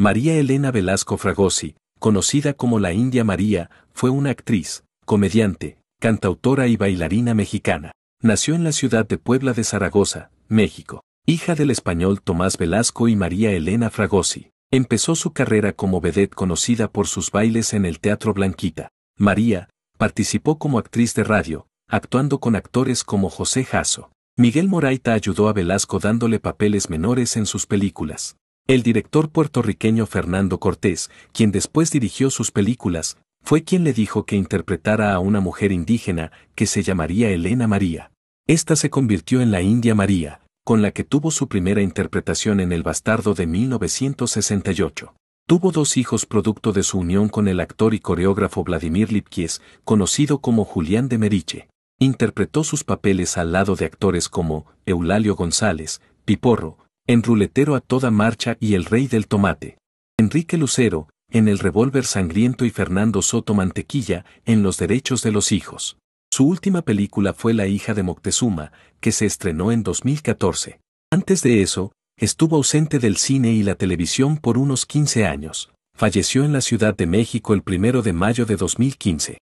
María Elena Velasco Fragosi, conocida como la India María, fue una actriz, comediante, cantautora y bailarina mexicana. Nació en la ciudad de Puebla de Zaragoza, México, hija del español Tomás Velasco y María Elena Fragosi. Empezó su carrera como vedette conocida por sus bailes en el Teatro Blanquita. María participó como actriz de radio, actuando con actores como José Jasso. Miguel Moraita ayudó a Velasco dándole papeles menores en sus películas. El director puertorriqueño Fernando Cortés, quien después dirigió sus películas, fue quien le dijo que interpretara a una mujer indígena que se llamaría Elena María. Esta se convirtió en la India María, con la que tuvo su primera interpretación en El Bastardo de 1968. Tuvo dos hijos producto de su unión con el actor y coreógrafo Vladimir Lipkies, conocido como Julián de Meriche. Interpretó sus papeles al lado de actores como Eulalio González, Piporro, en ruletero a toda marcha y el rey del tomate. Enrique Lucero, en el revólver sangriento y Fernando Soto Mantequilla, en los derechos de los hijos. Su última película fue La hija de Moctezuma, que se estrenó en 2014. Antes de eso, estuvo ausente del cine y la televisión por unos 15 años. Falleció en la Ciudad de México el 1 de mayo de 2015.